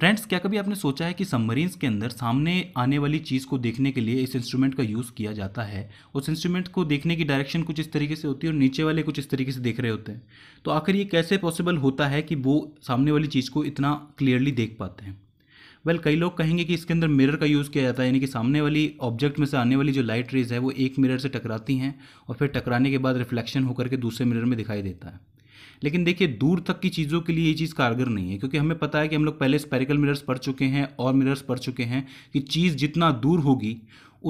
Friends क्या कभी आपने सोचा है कि सबमरीन्स के अंदर सामने आने वाली चीज़ को देखने के लिए इस इंस्ट्रूमेंट का यूज़ किया जाता है उस इंस्ट्रूमेंट को देखने की डायरेक्शन कुछ इस तरीके से होती है और नीचे वाले कुछ इस तरीके से देख रहे होते हैं तो आखिर ये कैसे पॉसिबल होता है कि वो सामने वाली चीज़ को इतना क्लियरली देख पाते हैं वेल well, कई लोग कहेंगे कि इसके अंदर मिरर का यूज़ किया जाता है यानी कि सामने वाली ऑब्जेक्ट में से आने वाली जो लाइट रेज है वो एक मिरर से टकराती हैं और फिर टकराने के बाद रिफ्लेक्शन होकर के दूसरे मिरर में दिखाई देता है लेकिन देखिए दूर तक की चीज़ों के लिए ये चीज़ कारगर नहीं है क्योंकि हमें पता है कि हम लोग पहले स्पेरिकल मिरर्स पढ़ चुके हैं और मिरर्स पढ़ चुके हैं कि चीज़ जितना दूर होगी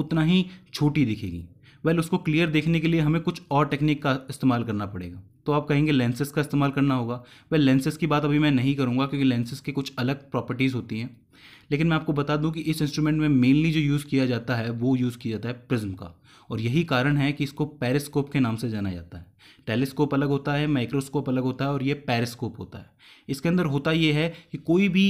उतना ही छोटी दिखेगी वेल उसको क्लियर देखने के लिए हमें कुछ और टेक्निक का इस्तेमाल करना पड़ेगा तो आप कहेंगे लेंसेज का इस्तेमाल करना होगा वेल लेंसेज की बात अभी मैं नहीं करूँगा क्योंकि लेंसेज के कुछ अलग प्रॉपर्टीज़ होती हैं लेकिन मैं आपको बता दूं कि इस इंस्ट्रूमेंट में मेनली जो यूज़ किया जाता है वो यूज़ किया जाता है प्रिज्म का और यही कारण है कि इसको पेरिस्कोप के नाम से जाना जाता है टेलीस्कोप अलग होता है माइक्रोस्कोप अलग होता है और ये पेरिस्कोप होता है इसके अंदर होता ये है कि कोई भी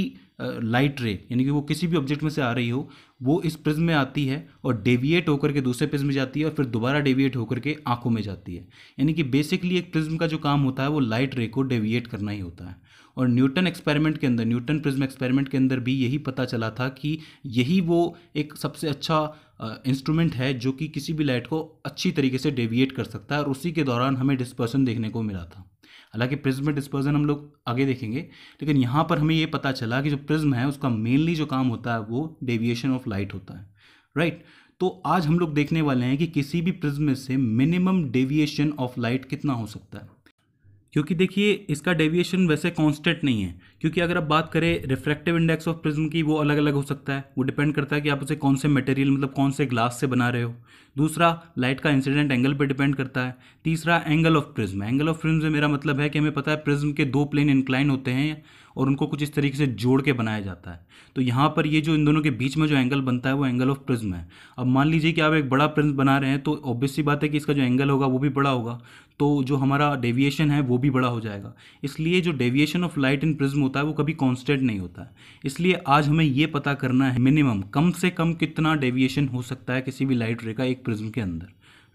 लाइट रे यानी कि वो किसी भी ऑब्जेक्ट में से आ रही हो वो इस प्रिज्म में आती है और डेविएट होकर के दूसरे प्रिज्म में जाती है और फिर दोबारा डेविएट होकर के आंखों में जाती है यानी कि बेसिकली एक प्रिज्म का जो काम होता है वो लाइट रे को डेविएट करना ही होता है और न्यूटन एक्सपेरिमेंट के अंदर न्यूटन प्रिज्म एक्सपेरिमेंट के अंदर भी यही पता चला था कि यही वो एक सबसे अच्छा इंस्ट्रूमेंट है जो कि किसी भी लाइट को अच्छी तरीके से डेविएट कर सकता है और उसी के दौरान हमें डिस्पर्सन देखने को मिला था हालांकि प्रिज्म में डिस्पर्जन हम लोग आगे देखेंगे लेकिन यहाँ पर हमें ये पता चला कि जो प्रिज्म है उसका मेनली जो काम होता है वो डेविएशन ऑफ लाइट होता है राइट right? तो आज हम लोग देखने वाले हैं कि किसी भी प्रिज्म से मिनिमम डेविएशन ऑफ लाइट कितना हो सकता है क्योंकि देखिए इसका डेविएशन वैसे कांस्टेंट नहीं है क्योंकि अगर आप बात करें रिफ्रैक्टिव इंडेक्स ऑफ प्रिज्म की वो अलग अलग हो सकता है वो डिपेंड करता है कि आप उसे कौन से मटेरियल मतलब कौन से ग्लास से बना रहे हो दूसरा लाइट का इंसिडेंट एंगल पर डिपेंड करता है तीसरा angle of prism angle of prism से मेरा मतलब है कि हमें पता है प्रिज्म के दो प्लेन इंक्लाइन होते हैं और उनको कुछ इस तरीके से जोड़ के बनाया जाता है तो यहाँ पर ये जो इन दोनों के बीच में जो एंगल बनता है वो एंगल ऑफ प्रिज्म है अब मान लीजिए कि आप एक बड़ा प्रिज्म बना रहे हैं तो ऑब्वियसली बात है कि इसका जो एंगल होगा वो भी बड़ा होगा तो जो हमारा डेविएशन है वो भी बड़ा हो जाएगा इसलिए जो deviation of light in prism होता है वो कभी कॉन्स्टेंट नहीं होता है इसलिए आज हमें ये पता करना है मिनिमम कम से कम कितना डेविएशन हो सकता है किसी भी लाइट रे का एक प्रिज्म के अंदर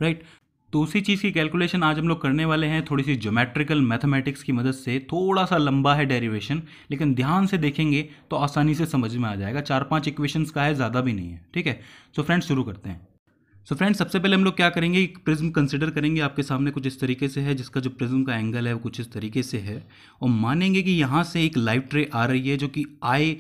राइट right? तो उसी चीज़ की कैलकुलेशन आज हम लोग करने वाले हैं थोड़ी सी ज्योमेट्रिकल मैथमेटिक्स की मदद से थोड़ा सा लंबा है डेरिवेशन लेकिन ध्यान से देखेंगे तो आसानी से समझ में आ जाएगा चार पांच इक्वेशंस का है ज़्यादा भी नहीं है ठीक है सो फ्रेंड्स शुरू करते हैं सो so फ्रेंड्स सबसे पहले हम लोग क्या करेंगे एक प्रिज्म कंसिडर करेंगे आपके सामने कुछ इस तरीके से है जिसका जो प्रिज्म का एंगल है वो कुछ इस तरीके से है और मानेंगे कि यहाँ से एक लाइट रे आ रही है जो कि आई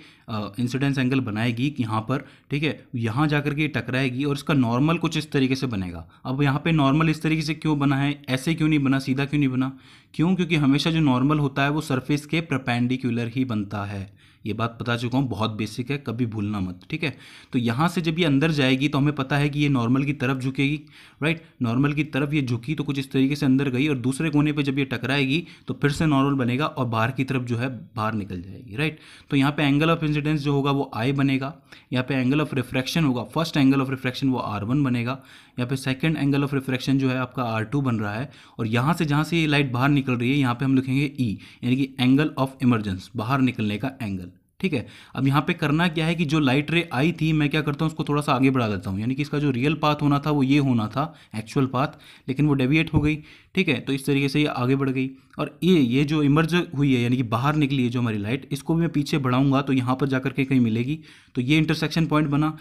इंसिडेंस एंगल बनाएगी यहाँ पर ठीक है यहाँ जाकर के टकराएगी और इसका नॉर्मल कुछ इस तरीके से बनेगा अब यहाँ पर नॉर्मल इस तरीके से क्यों बना है ऐसे क्यों नहीं बना सीधा क्यों नहीं बना क्यों क्योंकि हमेशा जो नॉर्मल होता है वो सरफेस के प्रपेंडिकुलर ही बनता है ये बात बता चुका हूँ बहुत बेसिक है कभी भूलना मत ठीक है तो यहाँ से जब ये अंदर जाएगी तो हमें पता है कि ये नॉर्मल की तरफ झुकेगी राइट नॉर्मल की तरफ ये झुकी तो कुछ इस तरीके से अंदर गई और दूसरे कोने पर जब ये टकराएगी तो फिर से नॉर्मल बनेगा और बाहर की तरफ जो है बाहर निकल जाएगी राइट तो यहाँ पर एंगल ऑफ इंसिडेंस जो होगा वो आई बनेगा यहाँ पर एंगल ऑफ रिफ्रैक्शन होगा फर्स्ट एंगल ऑफ रिफ्रैक्शन वो आर बनेगा यहाँ पर सेकेंड एंगल ऑफ रिफ्रैक्शन जो है आपका आर बन रहा है और यहाँ से जहाँ से ये लाइट बाहर निकल रही है यहाँ पर हम लिखेंगे ई e, यानी कि एंगल ऑफ इमरजेंस बाहर निकलने का एंगल ठीक है अब यहाँ पे करना क्या है कि जो लाइट रे आई थी मैं क्या करता हूँ उसको थोड़ा सा आगे बढ़ा देता हूँ यानी कि इसका जो रियल पाथ होना था वो ये होना था एक्चुअल पाथ लेकिन वो डेविएट हो गई ठीक है तो इस तरीके से ये आगे बढ़ गई और ये ये जो इमर्ज हुई है यानी कि बाहर निकली है जो हमारी लाइट इसको भी मैं पीछे बढ़ाऊंगा तो यहाँ पर जाकर के कहीं मिलेगी तो ये इंटरसेक्शन पॉइंट बना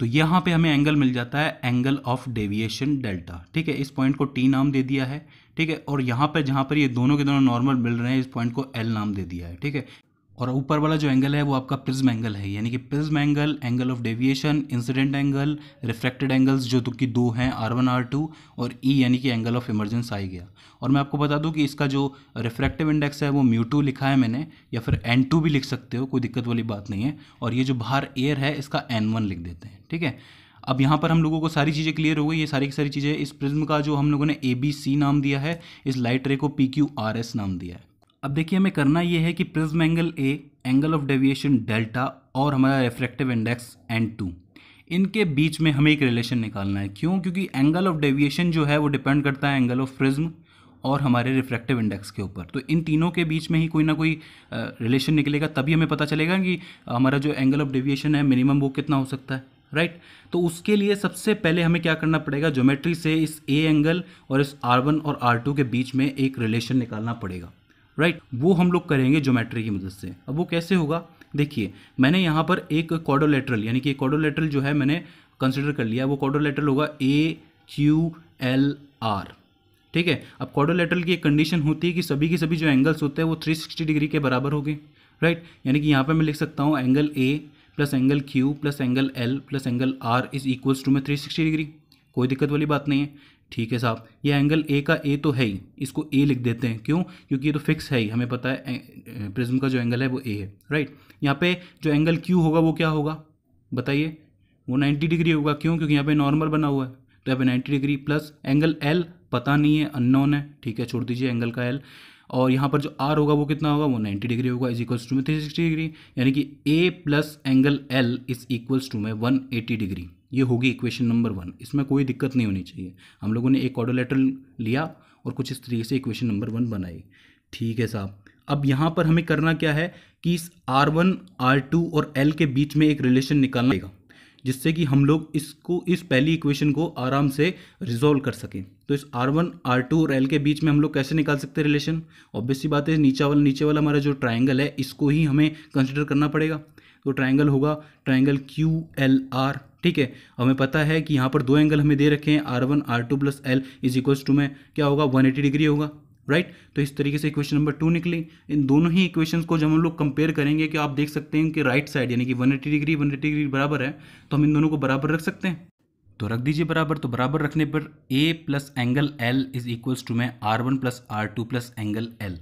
तो यहाँ पर हमें एंगल मिल जाता है एंगल ऑफ डेविएशन डेल्टा ठीक है इस पॉइंट को टी नाम दे दिया है ठीक है और यहाँ पर जहाँ पर ये दोनों के दोनों नॉर्मल मिल रहे हैं इस पॉइंट को एल नाम दे दिया है ठीक है और ऊपर वाला जो एंगल है वो आपका प्रिज्म एंगल है यानी कि prism angle angle of deviation incident angle reflected angles जो तो कि दो हैं आर वन आर टू और ई e, यानी कि एंगल ऑफ इमरजेंस आई गया और मैं आपको बता दूं कि इसका जो रिफ्रैक्टिव इंडेक्स है वो म्यू टू लिखा है मैंने या फिर एन टू भी लिख सकते हो कोई दिक्कत वाली बात नहीं है और ये जो बाहर एयर है इसका एन वन लिख देते हैं ठीक है अब यहाँ पर हम लोगों को सारी चीज़ें क्लियर हो गई ये सारी की सारी चीज़ें इस प्रिज्म का जो हम लोगों ने ए बी सी नाम दिया है इस लाइट रे को पी क्यू आर एस नाम दिया है अब देखिए हमें करना ये है कि prism angle A angle of deviation delta और हमारा रिफ्रैक्टिव इंडेक्स एन टू इनके बीच में हमें एक रिलेशन निकालना है क्यों क्योंकि एंगल ऑफ डेविएशन जो है वो डिपेंड करता है एंगल ऑफ प्रिज्म और हमारे रिफ्रैक्टिव इंडेक्स के ऊपर तो इन तीनों के बीच में ही कोई ना कोई रिलेशन निकलेगा तभी हमें पता चलेगा कि हमारा जो एंगल ऑफ डेविएशन है मिनिमम वो कितना हो सकता है राइट right? तो उसके लिए सबसे पहले हमें क्या करना पड़ेगा ज्योमेट्री से इस ए एंगल और इस आर वन और आर टू के बीच में एक रिलेशन निकालना पड़ेगा राइट वो हम लोग करेंगे ज्योमेट्री की मदद से अब वो कैसे होगा देखिए मैंने यहाँ पर एक कॉडोलेटरल यानी कि कॉडोलेटरल जो है मैंने कंसिडर कर लिया वो कॉडोलेटरल होगा ए क्यू एल आर ठीक है अब कॉडोलेटरल की एक कंडीशन होती है कि सभी के सभी जो एंगल्स होते हैं वो 360 डिग्री के बराबर हो गए राइट यानी कि यहाँ पे मैं लिख सकता हूँ angle A plus angle Q plus angle L plus angle R is equals to में 360 डिग्री कोई दिक्कत वाली बात नहीं है ठीक है साहब ये एंगल ए का ए तो है ही इसको ए लिख देते हैं क्यों क्योंकि ये तो फिक्स है ही हमें पता है प्रिज्म का जो एंगल है वो ए है राइट यहाँ पे जो एंगल क्यू होगा वो क्या होगा बताइए वो नाइन्टी डिग्री होगा क्यों क्योंकि यहाँ पे नॉर्मल बना हुआ है तो यहाँ पे ninety degree plus angle L पता नहीं है अननोन है ठीक है छोड़ दीजिए एंगल का एल और यहाँ पर जो आर होगा वो कितना होगा वो नाइन्टी डिग्री होगा इज इक्वल्स टू में थ्री सिक्सटी डिग्री यानी कि A plus angle L is equals to में वन एटी डिग्री ये होगी इक्वेशन नंबर वन इसमें कोई दिक्कत नहीं होनी चाहिए हम लोगों ने एक कॉडोलेटरल लिया और कुछ इस तरीके से इक्वेशन नंबर वन बनाई ठीक है साहब अब यहाँ पर हमें करना क्या है कि इस आर वन आर टू और एल के बीच में एक रिलेशन निकालना पड़ेगा जिससे कि हम लोग इसको इस पहली इक्वेशन को आराम से रिजोल्व कर सकें तो इस आर वन आर टू और एल के बीच में हम लोग कैसे निकाल सकते हैं रिलेशन ऑब्वियस सी बात है नीचे वाला नीचे वाला हमारा जो ट्राइंगल है इसको ही हमें कंसिडर करना पड़ेगा तो ट्राइंगल होगा ट्राइंगल क्यू एल आर ठीक है हमें पता है कि यहाँ पर दो एंगल हमें दे रखे हैं R one R two plus L is equals to में क्या होगा वन एटी डिग्री होगा राइट right? तो इस तरीके से इक्वेशन नंबर टू निकली इन दोनों ही इक्वेशंस को जब हम लोग कंपेयर करेंगे कि आप देख सकते हैं कि राइट साइड यानी कि 180 डिग्री एटी डिग्री बराबर है तो हम इन दोनों को बराबर रख सकते हैं तो रख दीजिए बराबर तो बराबर रखने पर A plus angle L is equals to मै R one plus R two plus angle L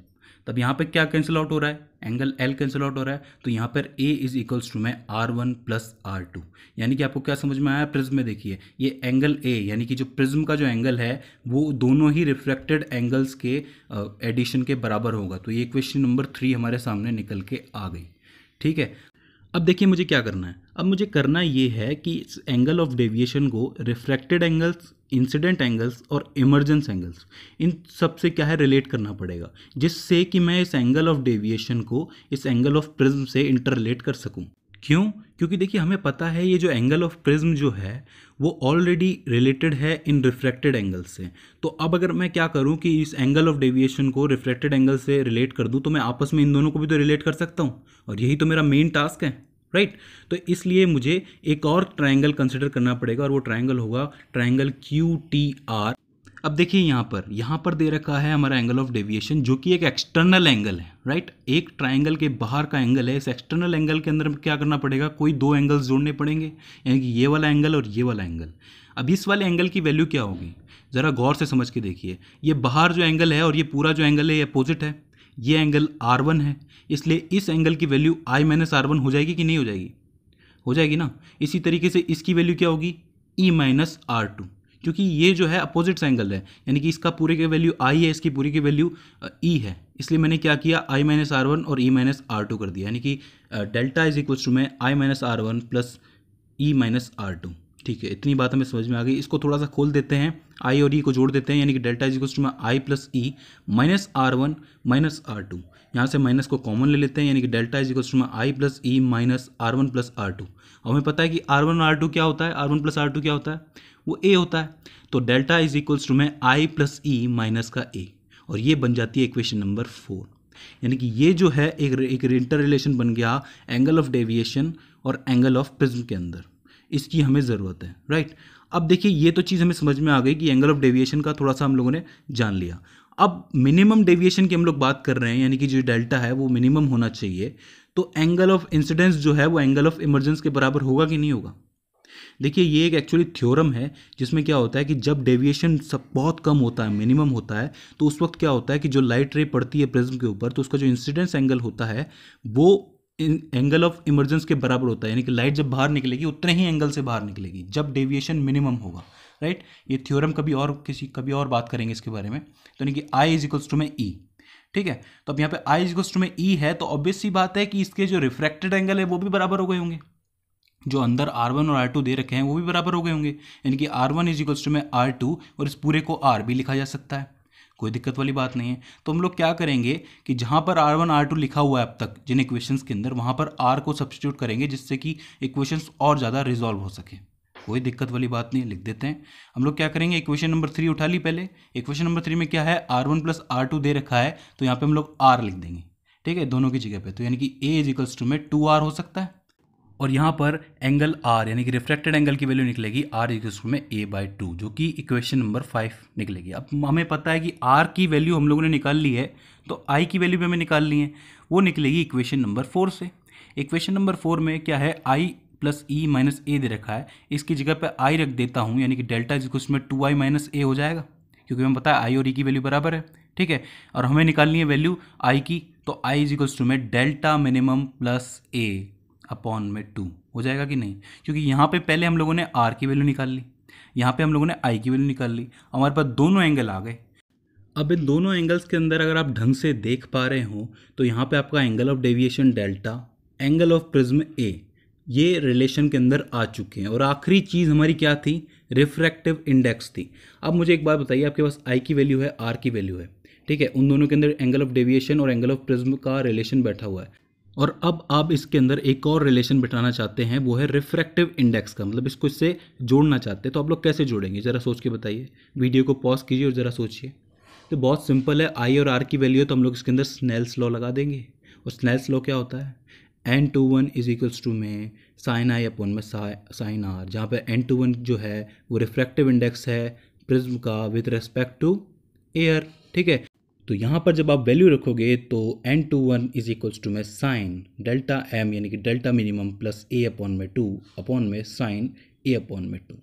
तब यहाँ पे क्या कैंसिल आउट हो रहा है एंगल एल कैंसिल आउट हो रहा है तो यहाँ पर ए इज इक्वल्स टू मै R one plus R two यानी कि आपको क्या समझ में आया प्रिज्म में देखिए ये एंगल ए यानी कि जो प्रिज्म का जो एंगल है वो दोनों ही रिफ्लेक्टेड एंगल्स के एडिशन के बराबर होगा तो ये क्वेश्चन नंबर थ्री हमारे सामने निकल के आ गई ठीक है अब देखिए मुझे क्या करना है अब मुझे करना ये है कि इस एंगल ऑफ डेविएशन को रिफ्रैक्टेड एंगल्स इंसिडेंट एंगल्स और इमरजेंस एंगल्स इन सब से क्या है रिलेट करना पड़ेगा जिससे कि मैं इस एंगल ऑफ डेविएशन को इस एंगल ऑफ प्रिज्म से इंटरलेट कर सकूं क्यों क्योंकि देखिए हमें पता है ये जो एंगल ऑफ प्रिज्म जो है वो ऑलरेडी रिलेटेड है इन रिफ्रैक्टेड एंगल से तो अब अगर मैं क्या करूं कि इस एंगल ऑफ डेविएशन को रिफ्रैक्टेड एंगल से रिलेट कर दूं तो मैं आपस में इन दोनों को भी तो रिलेट कर सकता हूं और यही तो मेरा मेन टास्क है राइट तो इसलिए मुझे एक और ट्रायंगल कंसिडर करना पड़ेगा और वो ट्रायंगल होगा ट्रायंगल क्यू टी आर अब देखिए यहाँ पर यहाँ पर दे रखा है हमारा एंगल ऑफ डेविएशन जो कि एक एक्सटर्नल एंगल है राइट एक ट्रायंगल के बाहर का एंगल है इस एक्सटर्नल एंगल के अंदर क्या करना पड़ेगा कोई दो एंगल्स जोड़ने पड़ेंगे यानी कि ये वाला एंगल और ये वाला एंगल अब इस वाले एंगल की वैल्यू क्या होगी ज़रा गौर से समझ के देखिए ये बाहर जो एंगल है और ये पूरा जो एंगल है ये अपोजिट है ये एंगल आर वन है इसलिए इस एंगल की value I minus R one हो जाएगी कि नहीं हो जाएगी हो जाएगी ना इसी तरीके से इसकी वैल्यू क्या होगी ई माइनस आर टू क्योंकि ये जो है अपोजिट एंगल है यानी कि इसका पूरे की वैल्यू आई है इसकी पूरी की वैल्यू ई है इसलिए मैंने क्या किया आई माइनस आर वन और ई माइनस आर टू कर दिया यानी कि डेल्टा इज इक्वल्स टू में I minus R one plus E minus R two ठीक है इतनी बात हमें समझ में आ गई इसको थोड़ा सा खोल देते हैं आई और ई e को जोड़ देते हैं यानी कि delta is equals to I plus E minus R one minus R two यहाँ से माइनस को कॉमन ले लेते हैं यानी कि delta is equals to I plus E minus R one plus R two हमें पता है कि आर वन आर टू क्या होता है R one plus R two क्या होता है वो ए होता है तो डेल्टा इज इक्वल्स टू में आई प्लस ई माइनस का ए और ये बन जाती है इक्वेशन नंबर फोर यानी कि ये जो है एक एक इंटर रिलेशन बन गया एंगल ऑफ डेविएशन और एंगल ऑफ प्रिज्म के अंदर इसकी हमें ज़रूरत है राइट अब देखिए ये तो चीज़ हमें समझ में आ गई कि एंगल ऑफ डेविएशन का थोड़ा सा हम लोगों ने जान लिया अब मिनिमम डेविएशन की हम लोग बात कर रहे हैं यानी कि जो डेल्टा है वो मिनिमम होना चाहिए तो एंगल ऑफ इंसिडेंस जो है वो एंगल ऑफ इमरजेंस के बराबर होगा कि नहीं होगा देखिए ये एक एक्चुअली थ्योरम है जिसमें क्या होता है कि जब डेविएशन सब बहुत कम होता है मिनिमम होता है तो उस वक्त क्या होता है कि जो लाइट रे पड़ती है प्रिज्म के ऊपर तो उसका जो इंसिडेंस एंगल होता है वो इन एंगल ऑफ इमरजेंस के बराबर होता है यानी कि लाइट जब बाहर निकलेगी उतने ही एंगल से बाहर निकलेगी जब डेविएशन मिनिमम होगा राइट ये थ्योरम कभी और किसी कभी और बात करेंगे इसके बारे में तो यानी कि आई इज इक्वल्स टू में ई e, ठीक है तो अब यहाँ पे आई इज टू में ई e है तो ऑब्वियस सी बात है कि इसके जो रिफ्रैक्टेड एंगल है वो भी बराबर हो गए होंगे जो अंदर आर वन और आर टू दे रखे हैं वो भी बराबर हो गए होंगे यानी कि R one is equals to में आर टू और इस पूरे को आर भी लिखा जा सकता है कोई दिक्कत वाली बात नहीं है तो हम लोग क्या करेंगे कि जहाँ पर आर वन आर टू लिखा हुआ है अब तक जिन इक्वेशंस के अंदर वहाँ पर आर को सब्सिट्यूट करेंगे जिससे कि इक्वेशंस और ज़्यादा रिजॉल्व हो सके कोई दिक्कत वाली बात नहीं लिख देते हैं हम लोग क्या करेंगे इक्वेशन नंबर थ्री उठा ली पहले इक्वेशन नंबर थ्री में क्या है R one plus R two दे रखा है तो यहाँ पे हम लोग आर लिख देंगे ठीक है दोनों की जगह पे तो यानी कि ए इजिकल्स टू में टू आर हो सकता है और यहाँ पर एंगल आर यानी कि रिफ्रैक्टेड एंगल की वैल्यू निकलेगी आर इक्वल में ए बाई टू जो कि इक्वेशन नंबर फाइव निकलेगी अब हमें पता है कि आर की वैल्यू हम लोगों ने निकाल ली है तो आई की वैल्यू भी हमें निकाल ली है वो निकलेगी इक्वेशन नंबर फोर से इक्वेशन नंबर फोर में क्या है आई प्लस ई माइनस ए दे रखा है इसकी जगह पर आई रख देता हूँ यानी कि डेल्टा जिसको में टू आई माइनस ए हो जाएगा क्योंकि हमें पता है आई और ई e की वैल्यू बराबर है ठीक है और हमें निकालनी है वैल्यू आई की तो आई इक्वल्स टू में delta minimum plus A upon में टू हो जाएगा कि नहीं क्योंकि यहाँ पे पहले हम लोगों ने आर की वैल्यू निकाल ली यहाँ पे हम लोगों ने आई की वैल्यू निकाल ली हमारे पास दोनों एंगल आ गए अब इन दोनों एंगल्स के अंदर अगर आप ढंग से देख पा रहे हो तो यहाँ पे आपका angle of deviation delta angle of prism A ये रिलेशन के अंदर आ चुके हैं और आखिरी चीज़ हमारी क्या थी रिफ्रैक्टिव इंडेक्स थी अब मुझे एक बात बताइए आपके पास आई की वैल्यू है आर की वैल्यू है ठीक है उन दोनों के अंदर एंगल ऑफ डेविएशन और एंगल ऑफ प्रिज्म का रिलेशन बैठा हुआ है और अब आप इसके अंदर एक और रिलेशन बिठाना चाहते हैं वो है रिफ्रैक्टिव इंडेक्स का मतलब इसको इससे जोड़ना चाहते हैं तो आप लोग कैसे जोड़ेंगे ज़रा सोच के बताइए वीडियो को पॉज कीजिए और ज़रा सोचिए तो बहुत सिंपल है आई और आर की वैल्यू तो हम लोग इसके अंदर स्नेल्स लॉ लगा देंगे और स्नेल्स लॉ क्या होता है N two one is equals to में साइन आई अपन में साइन आर जहाँ पर एन टू वन जो है वो रिफ्रैक्टिव इंडेक्स है प्रिज्म का विथ रेस्पेक्ट टू एयर ठीक है तो यहाँ पर जब आप वैल्यू रखोगे तो N two one is equals to में साइन डेल्टा एम यानी कि delta minimum plus A upon में टू अपॉन में साइन ए अपॉन में टू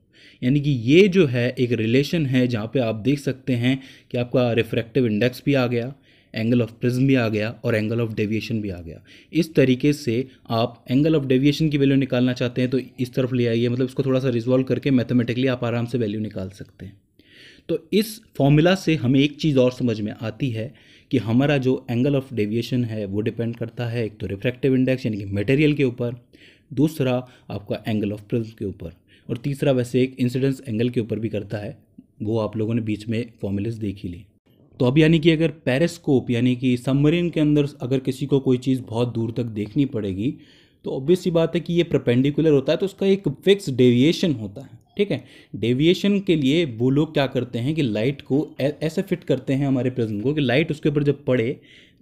यानी कि ये जो है एक रिलेशन है जहाँ पे आप देख सकते हैं कि आपका रिफ्रैक्टिव इंडेक्स भी आ गया एंगल ऑफ प्रिज्म भी आ गया और एंगल ऑफ डेविएशन भी आ गया इस तरीके से आप एंगल ऑफ डेविएशन की वैल्यू निकालना चाहते हैं तो इस तरफ ले आइए मतलब इसको थोड़ा सा रिजॉल्व करके मैथमेटिकली आप आराम से वैल्यू निकाल सकते हैं तो इस फॉर्मूला से हमें एक चीज़ और समझ में आती है कि हमारा जो एंगल ऑफ डेविएशन है वो डिपेंड करता है एक तो रिफ्रैक्टिव इंडेक्स यानी कि मटेरियल के ऊपर दूसरा आपका एंगल ऑफ प्रिज्म के ऊपर और तीसरा वैसे एक इंसिडेंस एंगल के ऊपर भी करता है वो आप लोगों ने बीच में फॉर्मूलेस देख ही ली तो अब यानी कि अगर पेरिस्कोप यानी कि सबमरीन के अंदर अगर किसी को कोई चीज़ बहुत दूर तक देखनी पड़ेगी तो ऑब्वियस सी बात है कि ये प्रपेंडिकुलर होता है तो उसका एक फिक्स डेविएशन होता है ठीक है डेविएशन के लिए वो लोग क्या करते हैं कि लाइट को ऐसे फिट करते हैं हमारे प्रिज्म को कि लाइट उसके ऊपर जब पड़े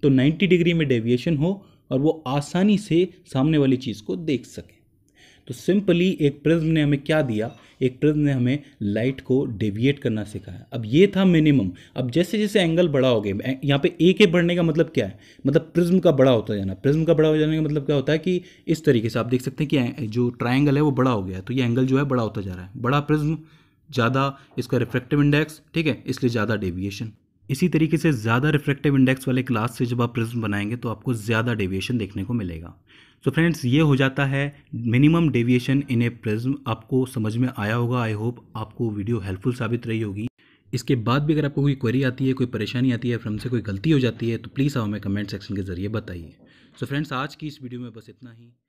तो 90 डिग्री में डेविएशन हो और वो आसानी से सामने वाली चीज़ को देख सके तो सिंपली एक प्रिज्म ने हमें क्या दिया एक प्रिज्म ने हमें लाइट को डेविएट करना सिखाया अब ये था मिनिमम अब जैसे जैसे एंगल बड़ा हो गया यहाँ पे एक के बढ़ने का मतलब क्या है मतलब प्रिज्म का बड़ा होता जाना प्रिज्म का बड़ा हो जाने का मतलब क्या होता है कि इस तरीके से आप देख सकते हैं कि जो ट्राइंगल है वो बड़ा हो गया तो ये एंगल जो है बड़ा होता जा रहा है बड़ा प्रिज्म ज़्यादा इसका रिफ्लेक्टिव इंडेक्स ठीक है इसलिए ज़्यादा डेविएशन इसी तरीके से ज़्यादा रिफ्लेक्टिव इंडेक्स वाले क्लास से जब आप प्रिज्म बनाएंगे तो आपको ज़्यादा डेविएशन देखने को मिलेगा सो फ्रेंड्स ये हो जाता है minimum deviation in a prism आपको समझ में आया होगा आई होप आपको वीडियो हेल्पफुल साबित रही होगी इसके बाद भी अगर आपको कोई क्वेरी आती है कोई परेशानी आती है फ्रम से कोई गलती हो जाती है तो प्लीज़ आप हमें कमेंट सेक्शन के ज़रिए बताइए सो so फ्रेंड्स आज की इस वीडियो में बस इतना ही